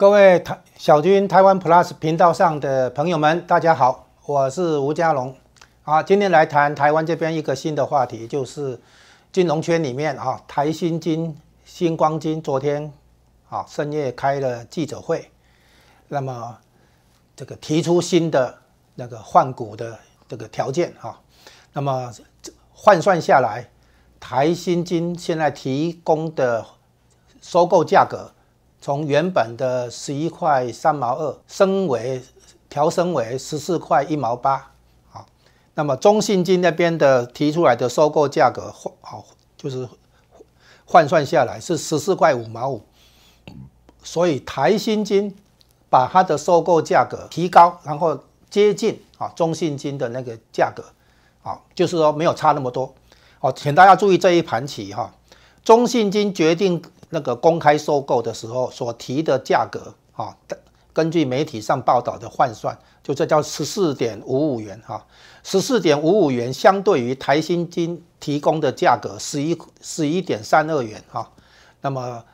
各位台小军台湾 Plus 频道上的朋友们，大家好，我是吴家龙啊。今天来谈台湾这边一个新的话题，就是金融圈里面啊，台新金、新光金昨天啊深夜开了记者会，那么这个提出新的那个换股的这个条件啊，那么换算下来，台新金现在提供的收购价格。从原本的十一块三毛二升为调升为十四块一毛八，好，那么中信金那边的提出来的收购价格换好就是换算下来是十四块五毛五，所以台新金把它的收购价格提高，然后接近啊中信金的那个价格，啊就是说没有差那么多，哦，请大家注意这一盘棋哈，中信金决定。那个公开收购的时候所提的价格啊，根据媒体上报道的换算，就这叫十四点五五元哈，十四点五五元相对于台新金提供的价格十一十一点三二元哈，那么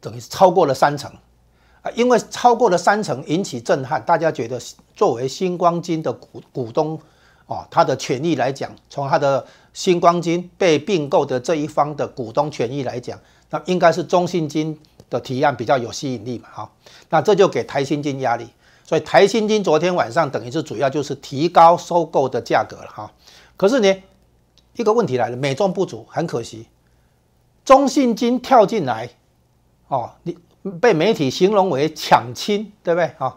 等于超过了三成啊，因为超过了三成引起震撼，大家觉得作为新光金的股股东哦，他的权益来讲，从他的新光金被并购的这一方的股东权益来讲。那应该是中信金的提案比较有吸引力嘛？哈，那这就给台新金压力，所以台新金昨天晚上等于是主要就是提高收购的价格了哈。可是呢，一个问题来了，美中不足，很可惜，中信金跳进来，哦，你被媒体形容为抢亲，对不对？啊，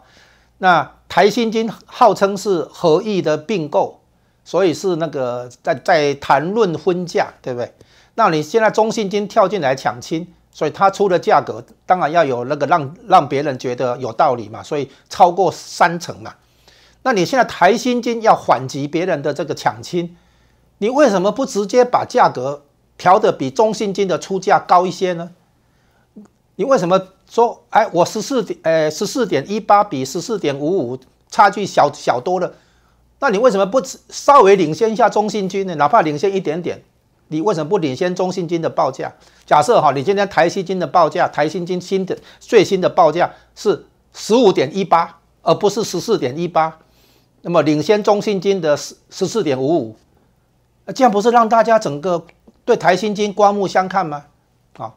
那台新金号称是合意的并购，所以是那个在在谈论婚嫁，对不对？那你现在中信金跳进来抢亲，所以他出的价格当然要有那个让让别人觉得有道理嘛，所以超过三成嘛。那你现在台新金要缓急别人的这个抢亲，你为什么不直接把价格调的比中信金的出价高一些呢？你为什么说哎我十四点呃十四点一八比十四点五五差距小小多了？那你为什么不稍微领先一下中信金呢？哪怕领先一点点？你为什么不领先中信金的报价？假设哈，你今天台新金的报价，台新金新的最新的报价是十五点一八，而不是十四点一八，那么领先中信金的十十四点五五，这样不是让大家整个对台新金刮目相看吗？啊，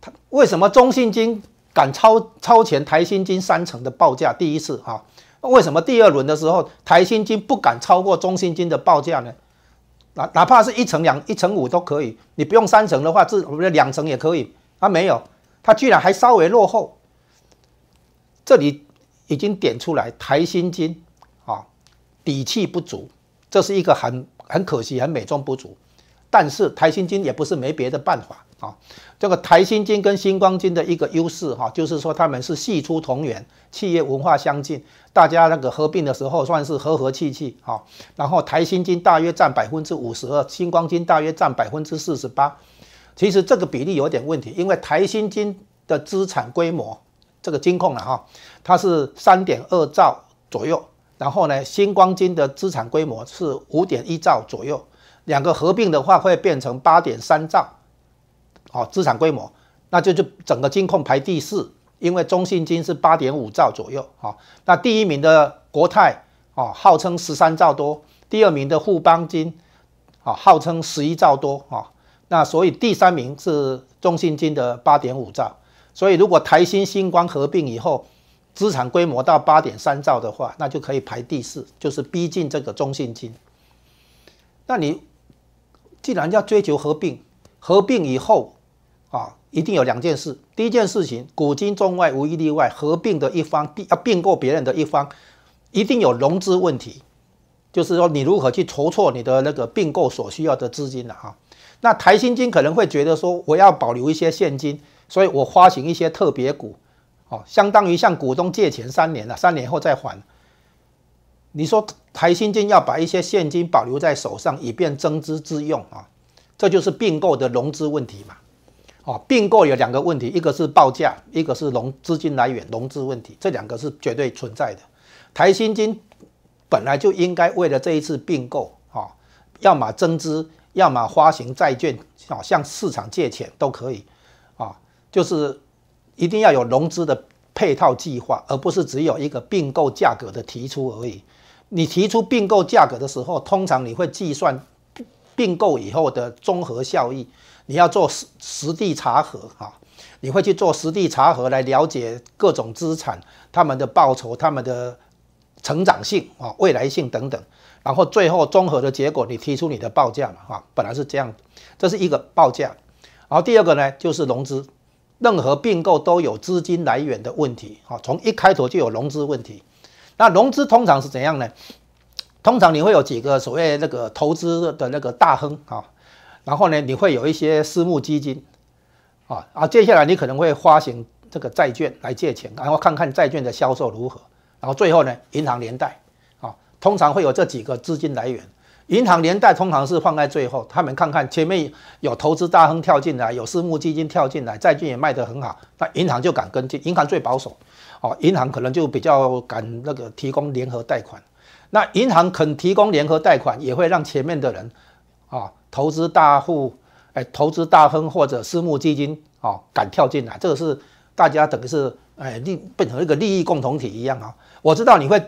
他为什么中信金敢超超前台新金三成的报价第一次啊？为什么第二轮的时候台新金不敢超过中信金的报价呢？哪哪怕是一层两、一层五都可以，你不用三层的话，至两层也可以。啊，没有，它居然还稍微落后。这里已经点出来，台新经啊，底气不足，这是一个很很可惜、很美中不足。但是台新经也不是没别的办法。啊，这个台新金跟星光金的一个优势哈，就是说他们是系出同源，企业文化相近，大家那个合并的时候算是和和气气哈。然后台新金大约占百分之五十二，星光金大约占百分之四十八。其实这个比例有点问题，因为台新金的资产规模，这个金控了哈，它是三点二兆左右，然后呢，星光金的资产规模是五点一兆左右，两个合并的话会变成八点三兆。哦，资产规模，那就就整个金控排第四，因为中信金是八点五兆左右，哈，那第一名的国泰，哦，号称十三兆多，第二名的富邦金，哦，号称十一兆多，哦，那所以第三名是中信金的八点五兆，所以如果台新星光合并以后，资产规模到八点三兆的话，那就可以排第四，就是逼近这个中信金。那你既然要追求合并，合并以后。啊，一定有两件事。第一件事情，古今中外无一例外，合并的一方，并要并购别人的一方，一定有融资问题，就是说你如何去筹措你的那个并购所需要的资金了哈。那台新金可能会觉得说，我要保留一些现金，所以我发行一些特别股，哦，相当于向股东借钱三年了，三年后再还。你说台新金要把一些现金保留在手上，以便增资自用啊，这就是并购的融资问题嘛。哦，并购有两个问题，一个是报价，一个是融资金来源、融资问题，这两个是绝对存在的。台新金本来就应该为了这一次并购啊，要么增资，要么发行债券啊，向市场借钱都可以啊，就是一定要有融资的配套计划，而不是只有一个并购价格的提出而已。你提出并购价格的时候，通常你会计算并购以后的综合效益。你要做实实地查核啊，你会去做实地查核来了解各种资产他们的报酬、他们的成长性啊、未来性等等，然后最后综合的结果，你提出你的报价嘛哈，本来是这样，这是一个报价，然后第二个呢就是融资，任何并购都有资金来源的问题哈，从一开头就有融资问题，那融资通常是怎样呢？通常你会有几个所谓那个投资的那个大亨啊。然后呢，你会有一些私募基金，啊，啊，接下来你可能会发行这个债券来借钱，然后看看债券的销售如何，然后最后呢，银行连贷，啊，通常会有这几个资金来源。银行连带通常是放在最后，他们看看前面有投资大亨跳进来，有私募基金跳进来，债券也卖得很好，那银行就敢跟进。银行最保守，哦，银行可能就比较敢那个提供联合贷款。那银行肯提供联合贷款，也会让前面的人，啊。投资大户，哎，投资大亨或者私募基金，哦，敢跳进来，这个是大家等于是，哎，利变成一个利益共同体一样啊。我知道你会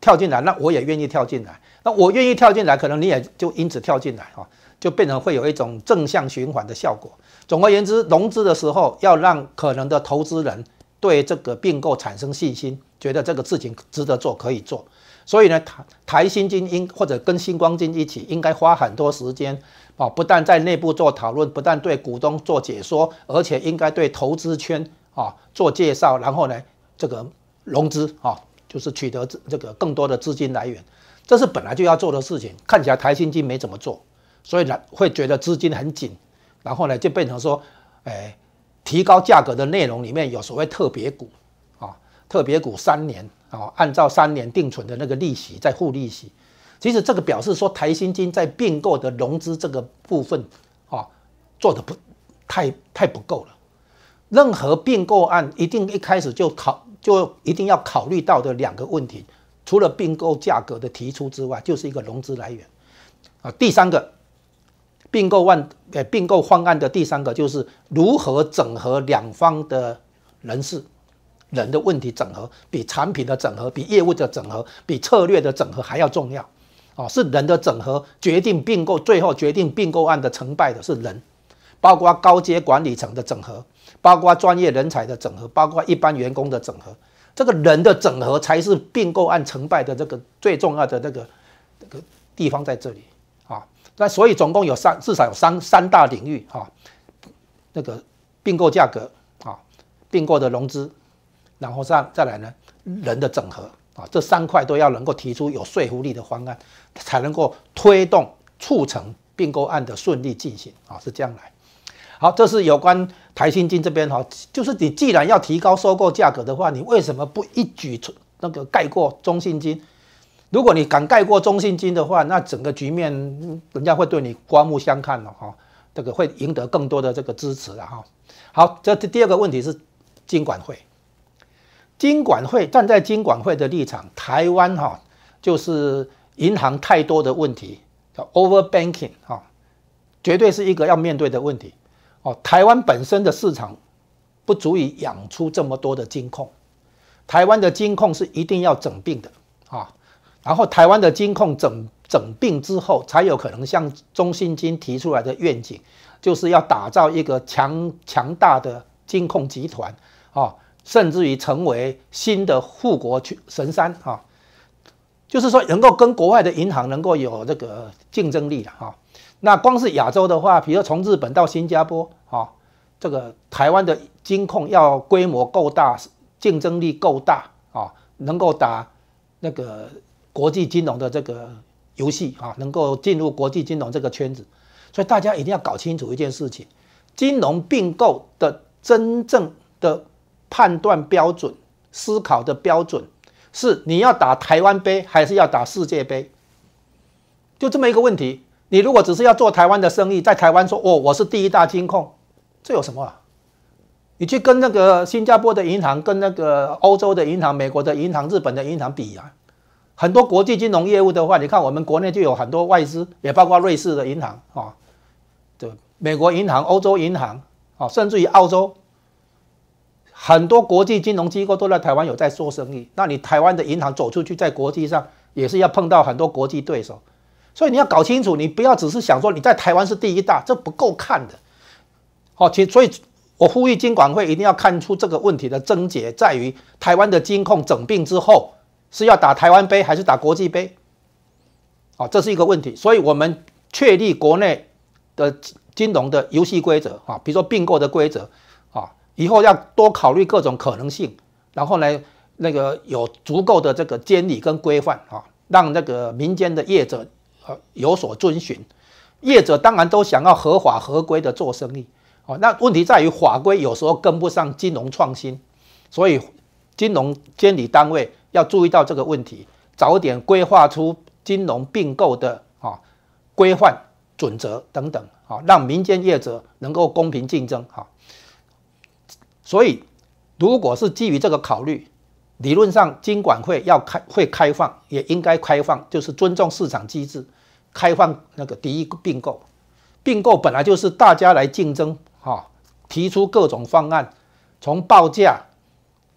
跳进来，那我也愿意跳进来。那我愿意跳进来，可能你也就因此跳进来啊，就变成会有一种正向循环的效果。总而言之，融资的时候要让可能的投资人对这个并购产生信心，觉得这个事情值得做，可以做。所以呢，台台新金应或者跟星光金一起，应该花很多时间啊，不但在内部做讨论，不但对股东做解说，而且应该对投资圈啊做介绍，然后呢，这个融资啊，就是取得这个更多的资金来源，这是本来就要做的事情。看起来台新金没怎么做，所以呢，会觉得资金很紧，然后呢，就变成说，哎，提高价格的内容里面有所谓特别股啊，特别股三年。哦，按照三年定存的那个利息再付利息，其实这个表示说台新金在并购的融资这个部分，啊，做的不太太不够了。任何并购案一定一开始就考，就一定要考虑到的两个问题，除了并购价格的提出之外，就是一个融资来源。啊，第三个并购案，诶，并购方案的第三个就是如何整合两方的人事。人的问题整合比产品的整合、比业务的整合、比策略的整合还要重要，哦，是人的整合决定并购，最后决定并购案的成败的是人，包括高阶管理层的整合，包括专业人才的整合，包括一般员工的整合，这个人的整合才是并购案成败的这个最重要的这个这个地方在这里啊。那所以总共有三，至少有三三大领域啊，那个并购价格啊，并购的融资。然后再再来呢，人的整合啊，这三块都要能够提出有说服力的方案，才能够推动促成并购案的顺利进行啊，是这样来。好，这是有关台新金这边哈，就是你既然要提高收购价格的话，你为什么不一举出那个盖过中信金？如果你敢盖过中信金的话，那整个局面人家会对你刮目相看了哈，这个会赢得更多的这个支持了哈。好，这第二个问题是金管会。金管会站在金管会的立场，台湾哈就是银行太多的问题，叫 over banking 哈，绝对是一个要面对的问题哦。台湾本身的市场不足以养出这么多的金控，台湾的金控是一定要整并的啊。然后台湾的金控整整并之后，才有可能像中信金提出来的愿景，就是要打造一个强强大的金控集团啊。甚至于成为新的护国神山啊，就是说能够跟国外的银行能够有这个竞争力了哈。那光是亚洲的话，比如从日本到新加坡啊，这个台湾的金控要规模够大，竞争力够大啊，能够打那个国际金融的这个游戏啊，能够进入国际金融这个圈子。所以大家一定要搞清楚一件事情：金融并购的真正的。判断标准、思考的标准是你要打台湾杯还是要打世界杯？就这么一个问题。你如果只是要做台湾的生意，在台湾说“哦，我是第一大金控”，这有什么？你去跟那个新加坡的银行、跟那个欧洲的银行、美国的银行、日本的银行比啊？很多国际金融业务的话，你看我们国内就有很多外资，也包括瑞士的银行啊，对，美国银行、欧洲银行啊，甚至于澳洲。很多国际金融机构都在台湾有在做生意，那你台湾的银行走出去在国际上也是要碰到很多国际对手，所以你要搞清楚，你不要只是想说你在台湾是第一大，这不够看的。好，其所以，我呼吁金管会一定要看出这个问题的症结在于台湾的金控整并之后是要打台湾杯还是打国际杯？啊，这是一个问题，所以我们确立国内的金融的游戏规则啊，比如说并购的规则。以后要多考虑各种可能性，然后呢，那个有足够的这个监理跟规范啊，让那个民间的业者呃有所遵循。业者当然都想要合法合规的做生意，哦，那问题在于法规有时候跟不上金融创新，所以金融监理单位要注意到这个问题，早点规划出金融并购的啊规范准则等等啊，让民间业者能够公平竞争哈。所以，如果是基于这个考虑，理论上金管会要开会开放，也应该开放，就是尊重市场机制，开放那个第一个并购。并购本来就是大家来竞争，哈，提出各种方案，从报价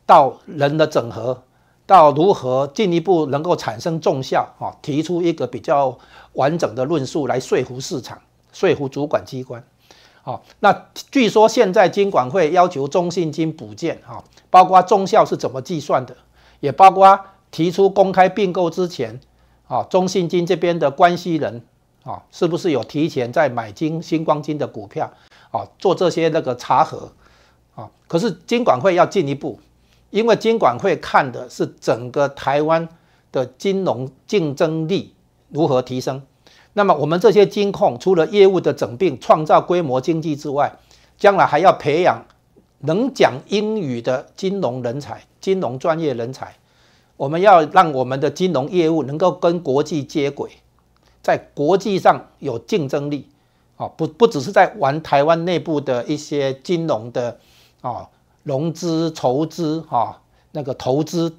到人的整合，到如何进一步能够产生重效，哈，提出一个比较完整的论述来说服市场，说服主管机关。好，那据说现在监管会要求中信金补建，哈，包括中校是怎么计算的，也包括提出公开并购之前，啊，中信金这边的关系人，啊，是不是有提前在买金星光金的股票，啊，做这些那个查核，啊，可是监管会要进一步，因为监管会看的是整个台湾的金融竞争力如何提升。那么我们这些金控，除了业务的整并、创造规模经济之外，将来还要培养能讲英语的金融人才、金融专业人才。我们要让我们的金融业务能够跟国际接轨，在国际上有竞争力啊！不不只是在玩台湾内部的一些金融的啊融资、筹资哈那个投资、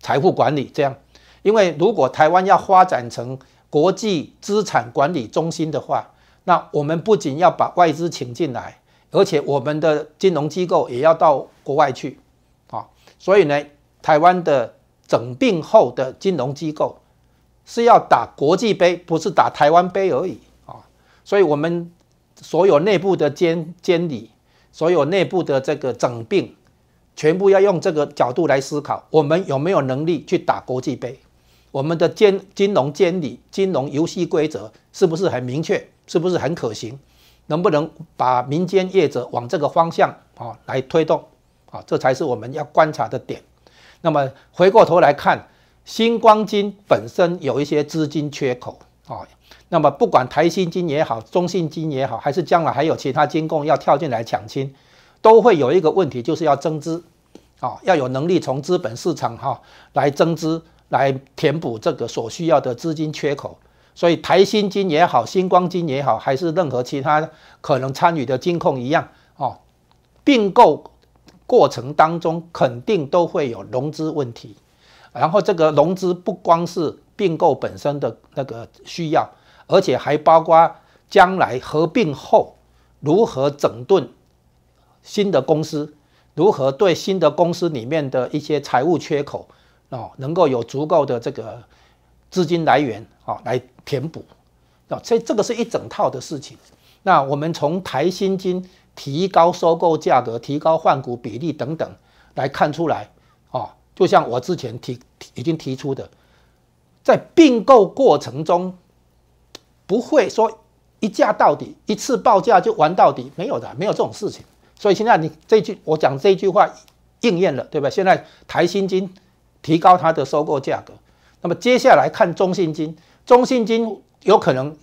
财富管理这样。因为如果台湾要发展成，国际资产管理中心的话，那我们不仅要把外资请进来，而且我们的金融机构也要到国外去，啊，所以呢，台湾的整并后的金融机构是要打国际杯，不是打台湾杯而已，啊，所以我们所有内部的监监理，所有内部的这个整并，全部要用这个角度来思考，我们有没有能力去打国际杯？我们的监金融监理金融游戏规则是不是很明确？是不是很可行？能不能把民间业者往这个方向啊来推动啊？这才是我们要观察的点。那么回过头来看，新光金本身有一些资金缺口啊。那么不管台新金也好，中信金也好，还是将来还有其他金控要跳进来抢金，都会有一个问题，就是要增资啊，要有能力从资本市场哈来增资。来填补这个所需要的资金缺口，所以台新金也好，星光金也好，还是任何其他可能参与的金控一样，哦，并购过程当中肯定都会有融资问题，然后这个融资不光是并购本身的那个需要，而且还包括将来合并后如何整顿新的公司，如何对新的公司里面的一些财务缺口。哦，能够有足够的这个资金来源啊，来填补啊，所以这个是一整套的事情。那我们从台新金提高收购价格、提高换股比例等等来看出来啊，就像我之前提已经提出的，在并购过程中不会说一价到底，一次报价就完到底，没有的，没有这种事情。所以现在你这句我讲这句话应验了，对吧？现在台新金。提高它的收购价格，那么接下来看中信金，中信金有可能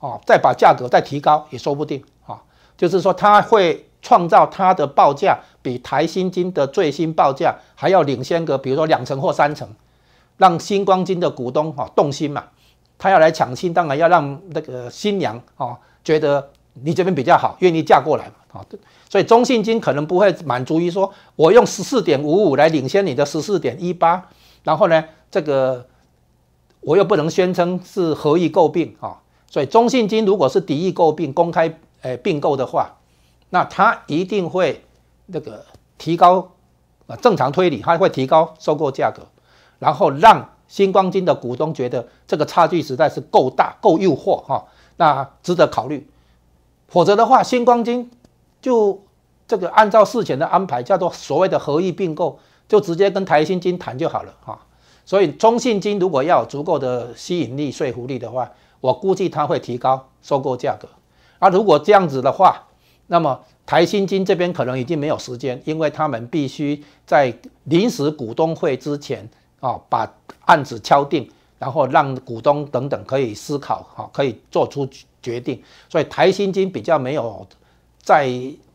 啊，再把价格再提高也说不定啊，就是说他会创造他的报价比台新金的最新报价还要领先个，比如说两成或三成，让星光金的股东啊动心嘛，他要来抢亲，当然要让那个新娘啊觉得你这边比较好，愿意嫁过来嘛。啊，对，所以中信金可能不会满足于说我用十四点五五来领先你的十四点一八，然后呢，这个我又不能宣称是合意购并啊，所以中信金如果是敌意购并、公开诶并购的话，那它一定会那个提高啊，正常推理，它会提高收购价格，然后让星光金的股东觉得这个差距实在是够大、够诱惑哈，那值得考虑，否则的话，星光金。就这个按照事前的安排，叫做所谓的合意并购，就直接跟台新金谈就好了哈。所以中信金如果要足够的吸引力、说服力的话，我估计他会提高收购价格。啊，如果这样子的话，那么台新金这边可能已经没有时间，因为他们必须在临时股东会之前啊把案子敲定，然后让股东等等可以思考哈，可以做出决定。所以台新金比较没有。在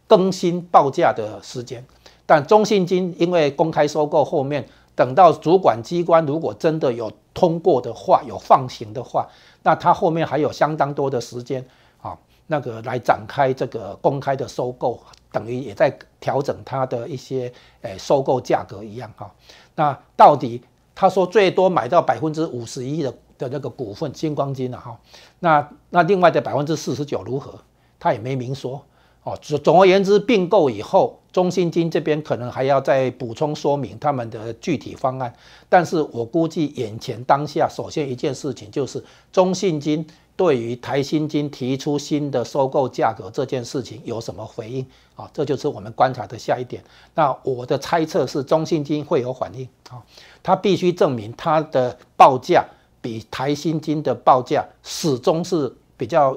更新报价的时间，但中信金因为公开收购后面，等到主管机关如果真的有通过的话，有放行的话，那它后面还有相当多的时间啊，那个来展开这个公开的收购，等于也在调整它的一些诶收购价格一样哈。那到底他说最多买到百分之五十一的的那个股份，金光金了哈？那那另外的百分之四十九如何？他也没明说。哦，总总而言之，并购以后，中信金这边可能还要再补充说明他们的具体方案。但是我估计，眼前当下，首先一件事情就是中信金对于台新金提出新的收购价格这件事情有什么回应啊？这就是我们观察的下一点。那我的猜测是，中信金会有反应啊，他必须证明他的报价比台新金的报价始终是比较。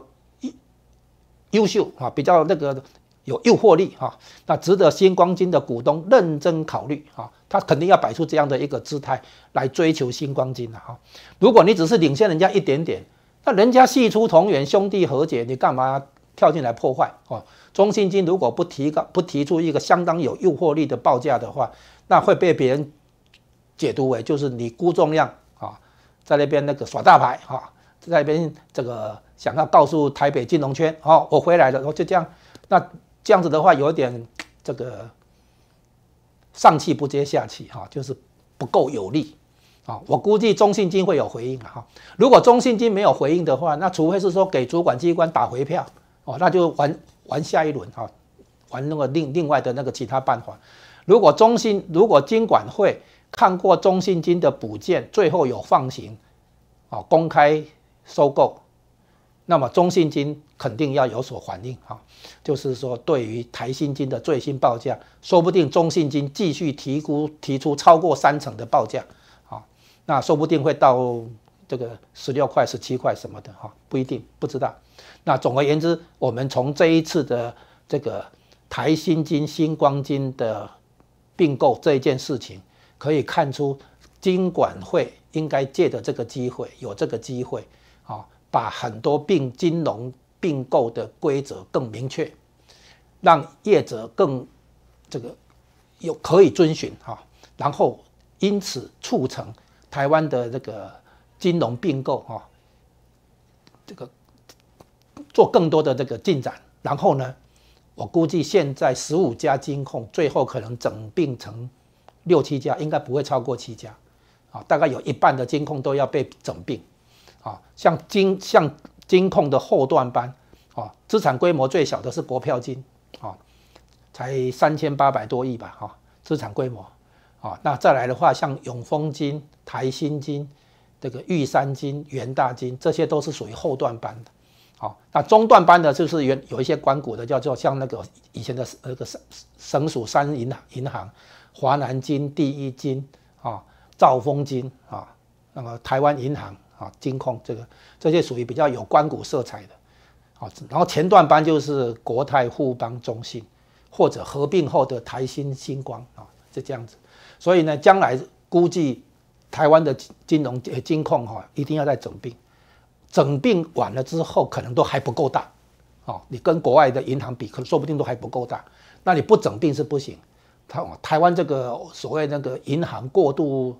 优秀啊，比较那个有诱惑力哈，那值得星光金的股东认真考虑啊。他肯定要摆出这样的一个姿态来追求星光金的哈。如果你只是领先人家一点点，那人家系出同源，兄弟和解，你干嘛跳进来破坏啊？中信金如果不提高，不提出一个相当有诱惑力的报价的话，那会被别人解读为就是你估重量啊，在那边那个耍大牌哈，在那边这个。想要告诉台北金融圈，哦，我回来了，我就这样，那这样子的话，有点这个上气不接下气，哈，就是不够有力，啊，我估计中信金会有回应，哈，如果中信金没有回应的话，那除非是说给主管机关打回票，哦，那就玩玩下一轮，哈，玩那个另另外的那个其他办法，如果中信如果监管会看过中信金的补件，最后有放行，哦，公开收购。那么中信金肯定要有所反应哈，就是说对于台新金的最新报价，说不定中信金继续提估提出超过三成的报价，啊，那说不定会到这个十六块、十七块什么的哈，不一定不知道。那总而言之，我们从这一次的这个台新金、星光金的并购这一件事情，可以看出金管会应该借着这个机会，有这个机会啊。把很多并金融并购的规则更明确，让业者更这个有可以遵循哈，然后因此促成台湾的这个金融并购哈，这个做更多的这个进展，然后呢，我估计现在十五家金控最后可能整并成六七家，应该不会超过七家，啊，大概有一半的金控都要被整并。啊，像金像金控的后段班，啊，资产规模最小的是国票金，啊，才三千八百多亿吧，哈，资产规模，啊，那再来的话，像永丰金、台新金，这个玉山金、元大金，这些都是属于后段班的，啊，那中段班的就是原有一些关股的，叫做像那个以前的那个省省属三银行、银行、华南金、第一金，啊，兆丰金，啊，那个台湾银行。啊，金控这个这些属于比较有关谷色彩的，啊，然后前段班就是国泰、富邦、中信或者合并后的台新、星光啊，是这样子。所以呢，将来估计台湾的金融呃金控哈，一定要在整并，整并完了之后，可能都还不够大，哦，你跟国外的银行比，可能说不定都还不够大。那你不整并是不行。台台湾这个所谓那个银行过度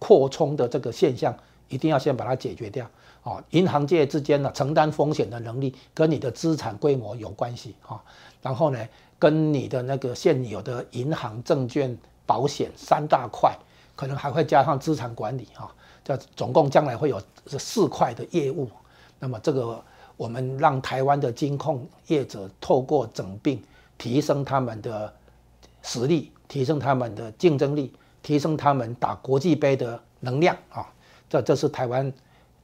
扩充的这个现象。一定要先把它解决掉，哦，银行界之间呢承担风险的能力跟你的资产规模有关系啊，然后呢跟你的那个现有的银行、证券、保险三大块，可能还会加上资产管理啊，叫总共将来会有四块的业务。那么这个我们让台湾的金控业者透过整并，提升他们的实力，提升他们的竞争力，提升他们打国际杯的能量啊。这这是台湾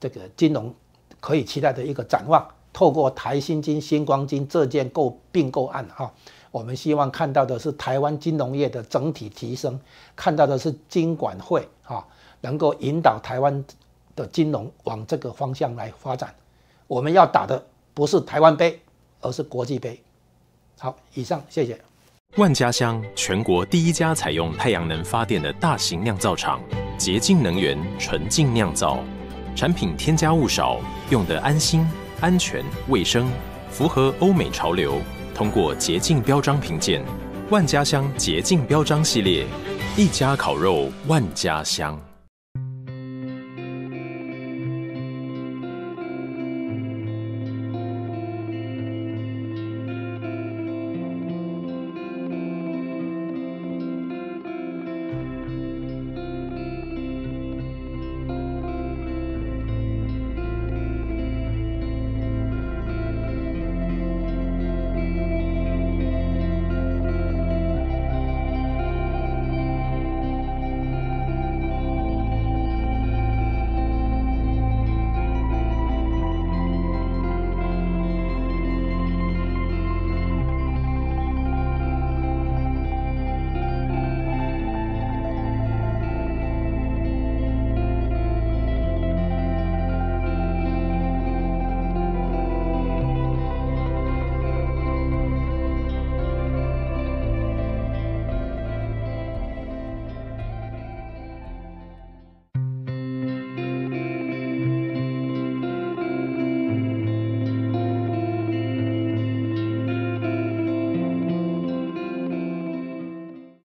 这个金融可以期待的一个展望。透过台新金、星光金这件购并购案，哈，我们希望看到的是台湾金融业的整体提升，看到的是金管会哈能够引导台湾的金融往这个方向来发展。我们要打的不是台湾杯，而是国际杯。好，以上谢谢。万家香，全国第一家采用太阳能发电的大型酿造厂。洁净能源，纯净酿造，产品添加物少，用得安心、安全、卫生，符合欧美潮流，通过洁净标章评鉴。万家香洁净标章系列，一家烤肉，万家香。